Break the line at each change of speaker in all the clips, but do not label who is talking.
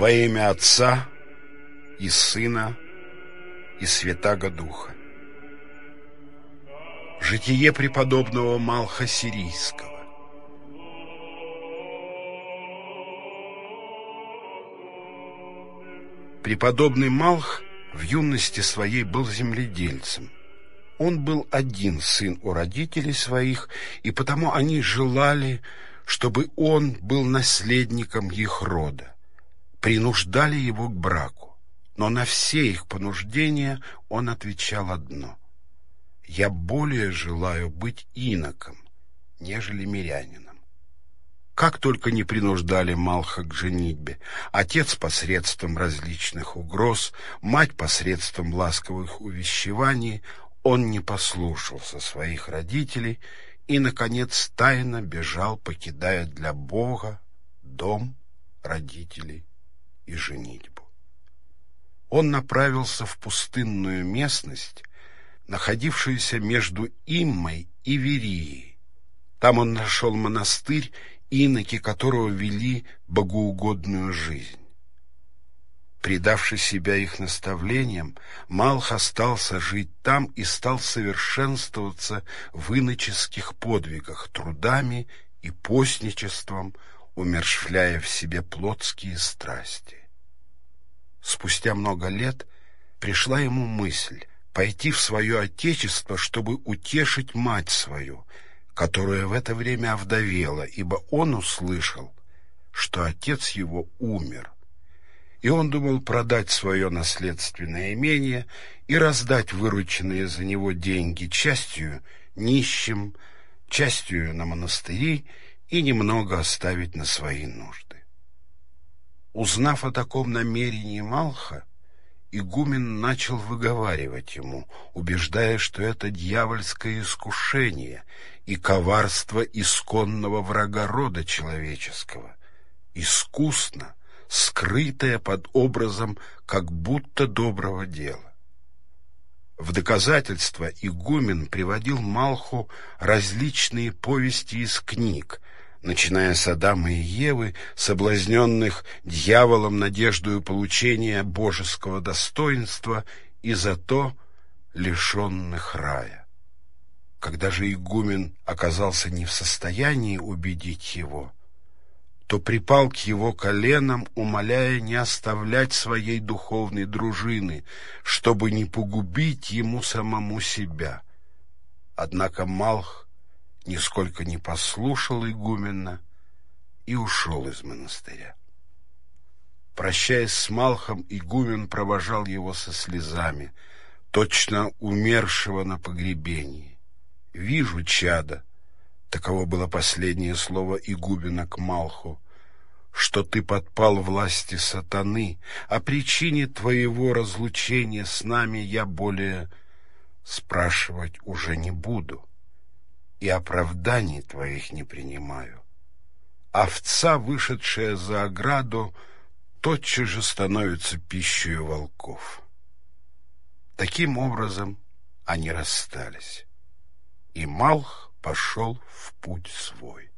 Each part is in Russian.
во имя Отца и Сына и Святаго Духа. Житие преподобного Малха Сирийского. Преподобный Малх в юности своей был земледельцем. Он был один сын у родителей своих, и потому они желали, чтобы он был наследником их рода принуждали его к браку. Но на все их понуждения он отвечал одно. «Я более желаю быть иноком, нежели мирянином». Как только не принуждали Малха к женитьбе, отец посредством различных угроз, мать посредством ласковых увещеваний, он не послушался своих родителей и, наконец, тайно бежал, покидая для Бога дом родителей и женитьбу. Он направился в пустынную местность, находившуюся между Иммой и Верией. Там он нашел монастырь, иноки которого вели богоугодную жизнь. Предавши себя их наставлениям, Малх остался жить там и стал совершенствоваться в иноческих подвигах, трудами и постничеством, умершвляя в себе плотские страсти спустя много лет, пришла ему мысль пойти в свое отечество, чтобы утешить мать свою, которая в это время овдовела, ибо он услышал, что отец его умер. И он думал продать свое наследственное имение и раздать вырученные за него деньги частью нищим, частью на монастыри и немного оставить на свои нужды. Узнав о таком намерении Малха, игумен начал выговаривать ему, убеждая, что это дьявольское искушение и коварство исконного врага рода человеческого, искусно, скрытое под образом как будто доброго дела. В доказательство игумен приводил Малху различные повести из книг, начиная с Адама и Евы, соблазненных дьяволом надеждою получения божеского достоинства и зато лишенных рая. Когда же игумен оказался не в состоянии убедить его, то припал к его коленам, умоляя не оставлять своей духовной дружины, чтобы не погубить ему самому себя. Однако Малх — нисколько не послушал игумена и ушел из монастыря. Прощаясь с Малхом, игумен провожал его со слезами, точно умершего на погребении. «Вижу, чада!» — таково было последнее слово игумена к Малху — что ты подпал власти сатаны, о а причине твоего разлучения с нами я более спрашивать уже не буду и оправданий твоих не принимаю. Овца, вышедшая за ограду, тотчас же становится пищей волков. Таким образом они расстались, и Малх пошел в путь свой.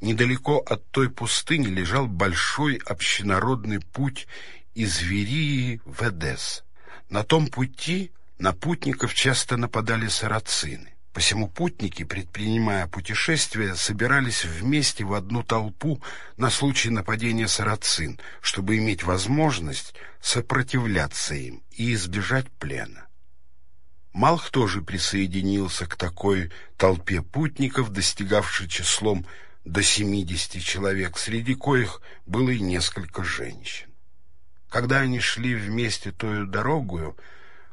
Недалеко от той пустыни лежал большой общенародный путь из Верии в Эдес. На том пути на путников часто нападали сарацины. Посему путники, предпринимая путешествие, собирались вместе в одну толпу на случай нападения сарацин, чтобы иметь возможность сопротивляться им и избежать плена. Малх тоже присоединился к такой толпе путников, достигавшей числом до 70 человек, среди коих было и несколько женщин. Когда они шли вместе тою дорогою,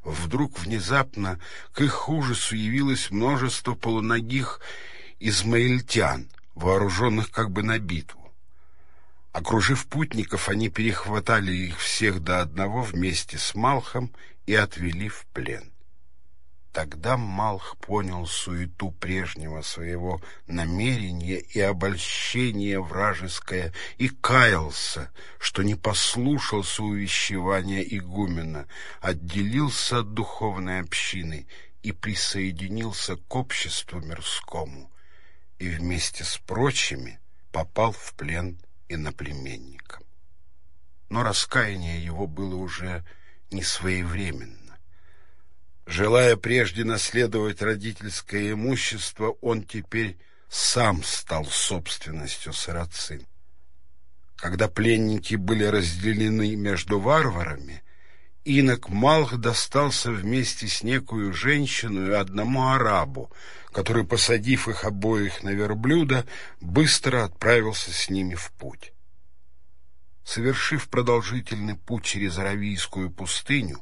Вдруг внезапно к их ужасу явилось множество полуногих измаильтян, вооруженных как бы на битву. Окружив путников, они перехватали их всех до одного вместе с Малхом и отвели в плен. Тогда Малх понял суету прежнего своего намерения и обольщения вражеское и каялся, что не послушался увещевания игумена, отделился от духовной общины и присоединился к обществу мирскому, и вместе с прочими попал в плен иноплеменникам. Но раскаяние его было уже несвоевременно. Желая прежде наследовать родительское имущество, он теперь сам стал собственностью сарацин. Когда пленники были разделены между варварами, инок Малх достался вместе с некую женщину и одному арабу, который, посадив их обоих на верблюда, быстро отправился с ними в путь. Совершив продолжительный путь через Аравийскую пустыню,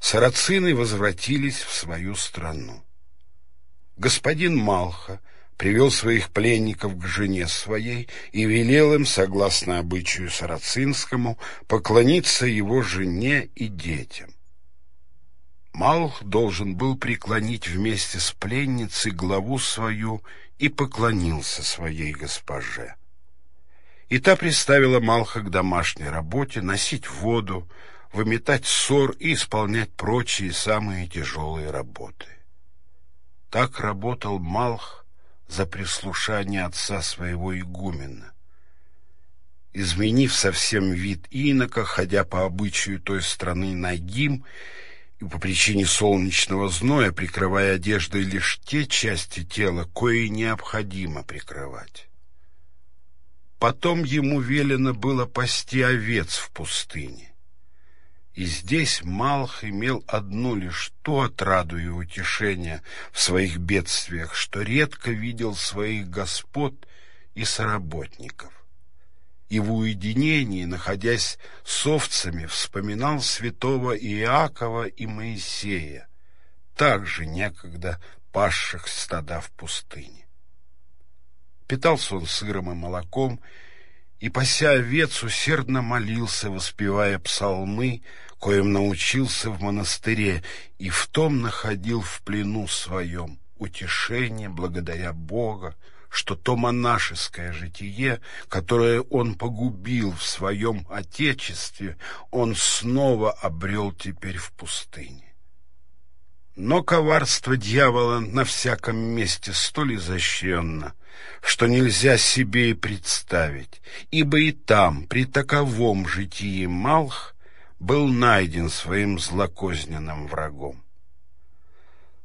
сарацины возвратились в свою страну. Господин Малха привел своих пленников к жене своей и велел им, согласно обычаю сарацинскому, поклониться его жене и детям. Малх должен был преклонить вместе с пленницей главу свою и поклонился своей госпоже. И та приставила Малха к домашней работе, носить воду, выметать ссор и исполнять прочие самые тяжелые работы. Так работал Малх за прислушание отца своего игумена. Изменив совсем вид инока, ходя по обычаю той страны нагим и по причине солнечного зноя, прикрывая одеждой лишь те части тела, кои необходимо прикрывать. Потом ему велено было пасти овец в пустыне. И здесь Малх имел одну лишь то отраду и утешение в своих бедствиях, что редко видел своих господ и соработников. И в уединении, находясь с овцами, вспоминал святого Иакова и Моисея, также некогда пасших стада в пустыне. Питался он сыром и молоком, и, пася овец, усердно молился, воспевая псалмы, коим научился в монастыре, и в том находил в плену своем утешение благодаря Бога, что то монашеское житие, которое он погубил в своем отечестве, он снова обрел теперь в пустыне. Но коварство дьявола на всяком месте столь изощренно, что нельзя себе и представить, ибо и там, при таковом житии Малх, был найден своим злокозненным врагом.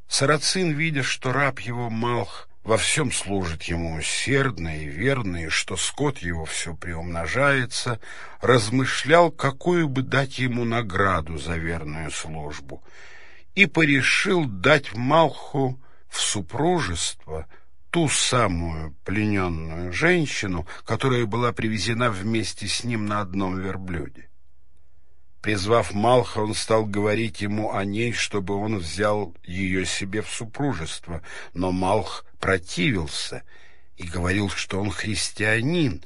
Сарацин, видя, что раб его Малх во всем служит ему усердно и верно, и что скот его все приумножается, размышлял, какую бы дать ему награду за верную службу, и порешил дать Малху в супружество ту самую плененную женщину, которая была привезена вместе с ним на одном верблюде. Призвав Малха, он стал говорить ему о ней, чтобы он взял ее себе в супружество. Но Малх противился и говорил, что он христианин,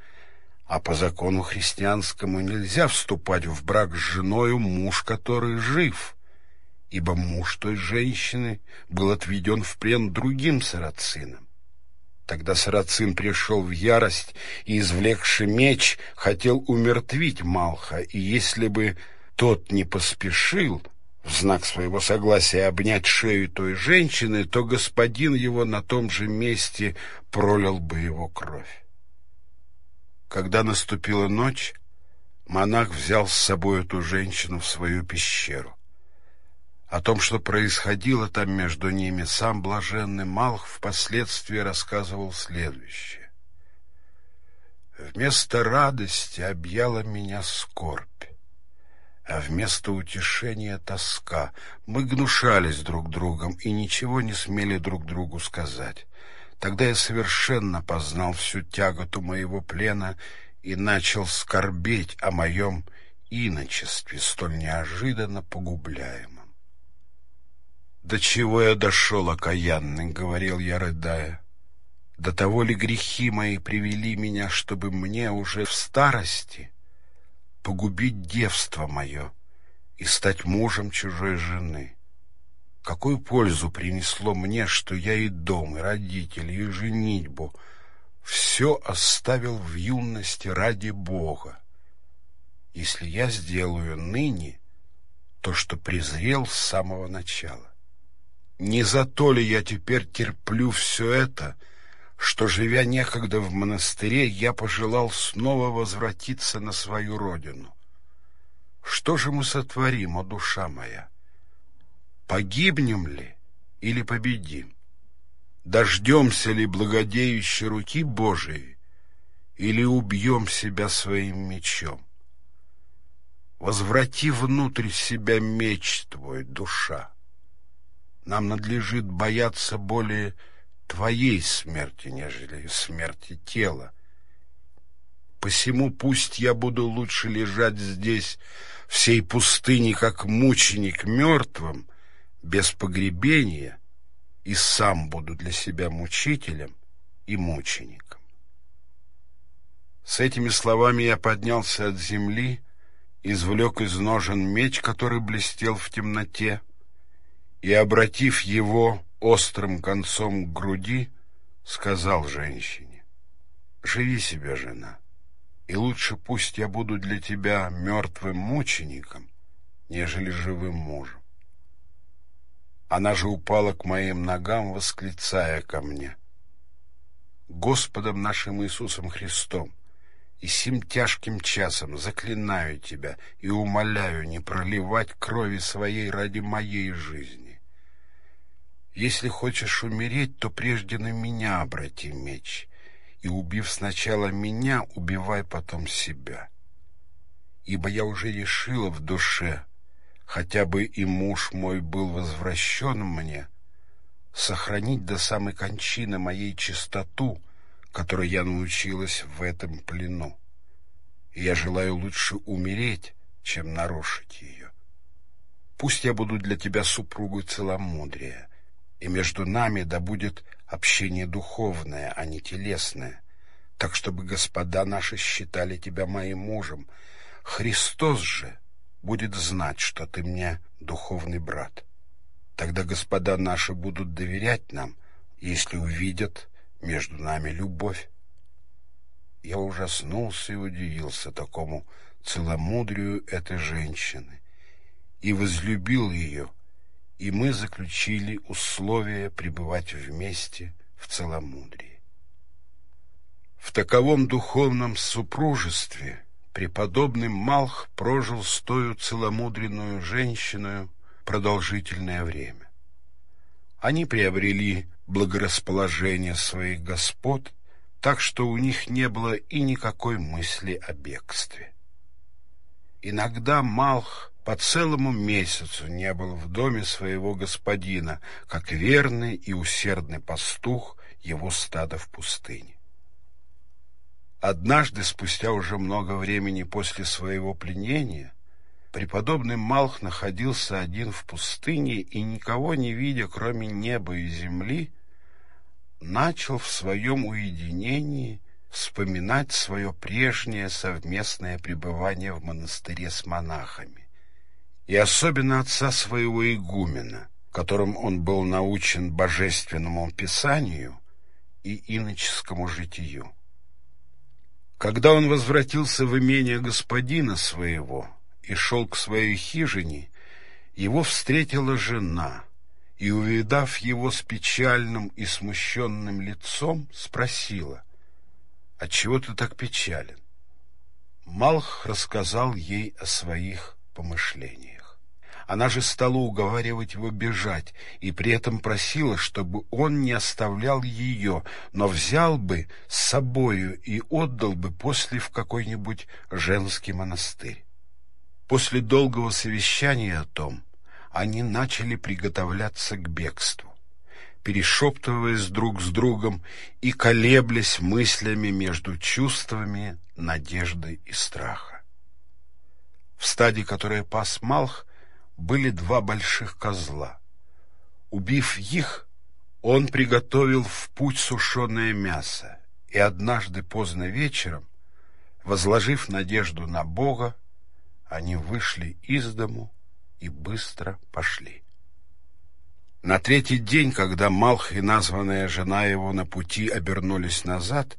а по закону христианскому нельзя вступать в брак с женою муж, который жив, ибо муж той женщины был отведен в плен другим сарацинам. Тогда сарацин пришел в ярость и, извлекши меч, хотел умертвить Малха, и если бы тот не поспешил в знак своего согласия обнять шею той женщины, то господин его на том же месте пролил бы его кровь. Когда наступила ночь, монах взял с собой эту женщину в свою пещеру. О том, что происходило там между ними, сам блаженный Малх впоследствии рассказывал следующее. Вместо радости объяла меня скорбь а вместо утешения тоска. Мы гнушались друг другом и ничего не смели друг другу сказать. Тогда я совершенно познал всю тяготу моего плена и начал скорбеть о моем иночестве, столь неожиданно погубляемом. «До чего я дошел, окаянный?» — говорил я, рыдая. «До того ли грехи мои привели меня, чтобы мне уже в старости...» погубить девство мое и стать мужем чужой жены? Какую пользу принесло мне, что я и дом, и родители, и женитьбу все оставил в юности ради Бога? Если я сделаю ныне то, что презрел с самого начала, не за то ли я теперь терплю все это, — что, живя некогда в монастыре, я пожелал снова возвратиться на свою родину. Что же мы сотворим, о душа моя? Погибнем ли или победим? Дождемся ли благодеющей руки Божией или убьем себя своим мечом? Возврати внутрь себя меч твой, душа. Нам надлежит бояться более твоей смерти, нежели смерти тела. Посему пусть я буду лучше лежать здесь, всей сей пустыне, как мученик мертвым, без погребения, и сам буду для себя мучителем и мучеником. С этими словами я поднялся от земли, извлек из ножен меч, который блестел в темноте, и, обратив его острым концом к груди, сказал женщине, «Живи себе, жена, и лучше пусть я буду для тебя мертвым мучеником, нежели живым мужем». Она же упала к моим ногам, восклицая ко мне, «Господом нашим Иисусом Христом, и сим тяжким часом заклинаю тебя и умоляю не проливать крови своей ради моей жизни. Если хочешь умереть, то прежде на меня обрати меч, и, убив сначала меня, убивай потом себя. Ибо я уже решила в душе, хотя бы и муж мой был возвращен мне, сохранить до самой кончины моей чистоту, которой я научилась в этом плену. И я желаю лучше умереть, чем нарушить ее. Пусть я буду для тебя супругой целомудрия — и между нами да будет общение духовное, а не телесное, так чтобы господа наши считали тебя моим мужем. Христос же будет знать, что ты мне духовный брат. Тогда господа наши будут доверять нам, если увидят между нами любовь. Я ужаснулся и удивился такому целомудрию этой женщины и возлюбил ее, — и мы заключили условие пребывать вместе в целомудрии. В таковом духовном супружестве преподобный Малх прожил с тою целомудренную женщиною продолжительное время. Они приобрели благорасположение своих господ, так что у них не было и никакой мысли о бегстве. Иногда Малх по целому месяцу не был в доме своего господина, как верный и усердный пастух его стада в пустыне. Однажды, спустя уже много времени после своего пленения, преподобный Малх находился один в пустыне и, никого не видя, кроме неба и земли, начал в своем уединении вспоминать свое прежнее совместное пребывание в монастыре с монахами и особенно отца своего игумена, которым он был научен божественному писанию и иноческому житию. Когда он возвратился в имение господина своего и шел к своей хижине, его встретила жена, и, увидав его с печальным и смущенным лицом, спросила, «Отчего ты так печален?» Малх рассказал ей о своих помышлениях. Она же стала уговаривать его бежать и при этом просила, чтобы он не оставлял ее, но взял бы с собою и отдал бы после в какой-нибудь женский монастырь. После долгого совещания о том они начали приготовляться к бегству перешептываясь друг с другом и колеблясь мыслями между чувствами надежды и страха. В стаде, которое пас Малх, были два больших козла. Убив их, он приготовил в путь сушеное мясо, и однажды поздно вечером, возложив надежду на Бога, они вышли из дому и быстро пошли. На третий день, когда Малх и названная жена его на пути обернулись назад,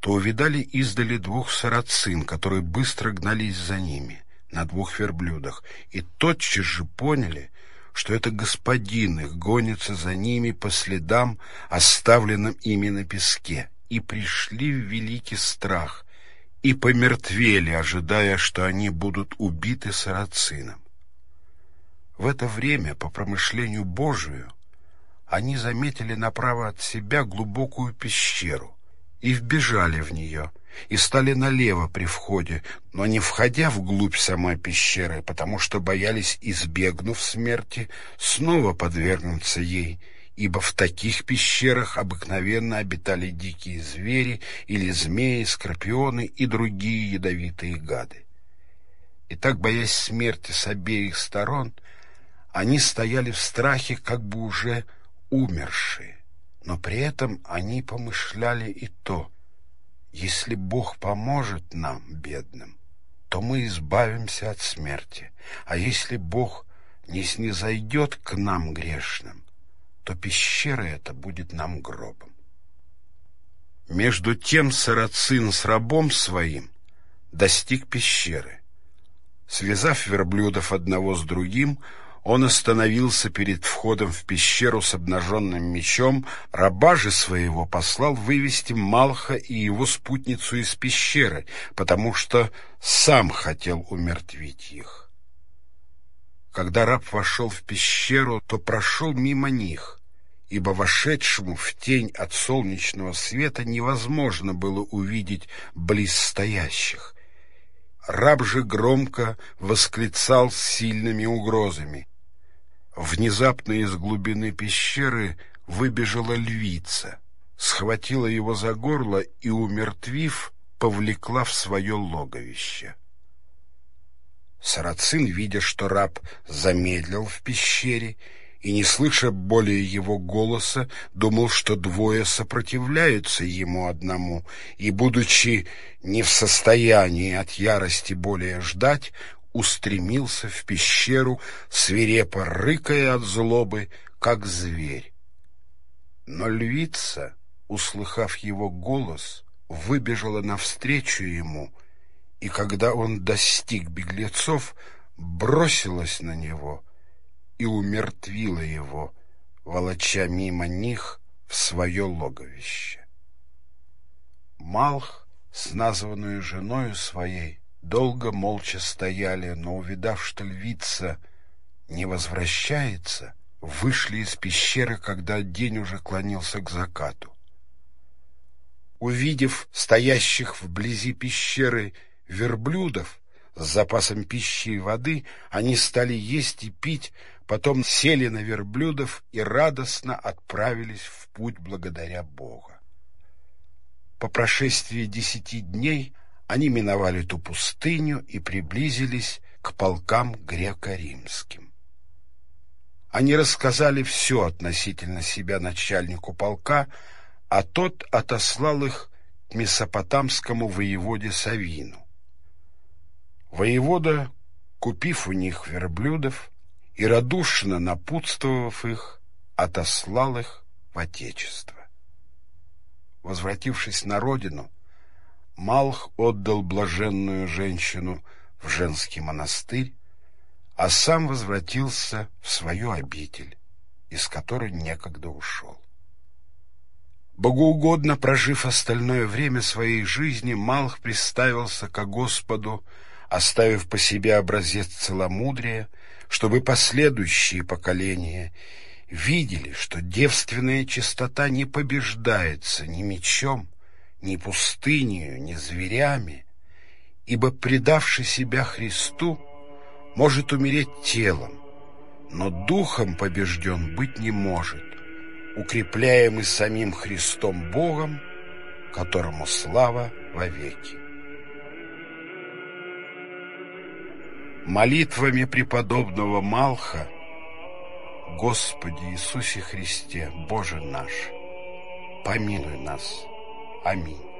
то увидали издали двух сарацин, которые быстро гнались за ними на двух верблюдах и тотчас же поняли, что это господин их гонится за ними по следам, оставленным ими на песке, и пришли в великий страх и помертвели, ожидая, что они будут убиты сарацином. В это время, по промышлению Божию, они заметили направо от себя глубокую пещеру и вбежали в нее — и стали налево при входе, но не входя вглубь самой пещеры, потому что боялись, избегнув смерти, снова подвергнуться ей, ибо в таких пещерах обыкновенно обитали дикие звери или змеи, скорпионы и другие ядовитые гады. И так, боясь смерти с обеих сторон, они стояли в страхе, как бы уже умершие. Но при этом они помышляли и то — если Бог поможет нам, бедным, то мы избавимся от смерти. А если Бог не снизойдет к нам, грешным, то пещера эта будет нам гробом. Между тем сарацин с рабом своим достиг пещеры. Связав верблюдов одного с другим, он остановился перед входом в пещеру с обнаженным мечом, раба же своего послал вывести Малха и его спутницу из пещеры, потому что сам хотел умертвить их. Когда раб вошел в пещеру, то прошел мимо них, ибо вошедшему в тень от солнечного света невозможно было увидеть близ стоящих. Раб же громко восклицал с сильными угрозами — Внезапно из глубины пещеры выбежала львица, схватила его за горло и, умертвив, повлекла в свое логовище. Сарацин, видя, что раб замедлил в пещере и, не слыша более его голоса, думал, что двое сопротивляются ему одному, и, будучи не в состоянии от ярости более ждать, устремился в пещеру, свирепо рыкая от злобы, как зверь. Но львица, услыхав его голос, выбежала навстречу ему, и когда он достиг беглецов, бросилась на него и умертвила его, волоча мимо них в свое логовище. Малх с названную женою своей Долго молча стояли, но, увидав, что львица не возвращается, вышли из пещеры, когда день уже клонился к закату. Увидев стоящих вблизи пещеры верблюдов с запасом пищи и воды, они стали есть и пить, потом сели на верблюдов и радостно отправились в путь благодаря Бога. По прошествии десяти дней они миновали ту пустыню и приблизились к полкам греко-римским. Они рассказали все относительно себя начальнику полка, а тот отослал их к месопотамскому воеводе Савину. Воевода, купив у них верблюдов и радушно напутствовав их, отослал их в отечество. Возвратившись на родину, Малх отдал блаженную женщину в женский монастырь, а сам возвратился в свою обитель, из которой некогда ушел. Богоугодно прожив остальное время своей жизни, Малх приставился ко Господу, оставив по себе образец целомудрия, чтобы последующие поколения видели, что девственная чистота не побеждается ни мечом, ни пустынею, ни зверями, ибо, предавший себя Христу, может умереть телом, но духом побежден быть не может, укрепляемый самим Христом Богом, которому слава вовеки. Молитвами преподобного Малха Господи Иисусе Христе, Боже наш, помилуй нас. I mean.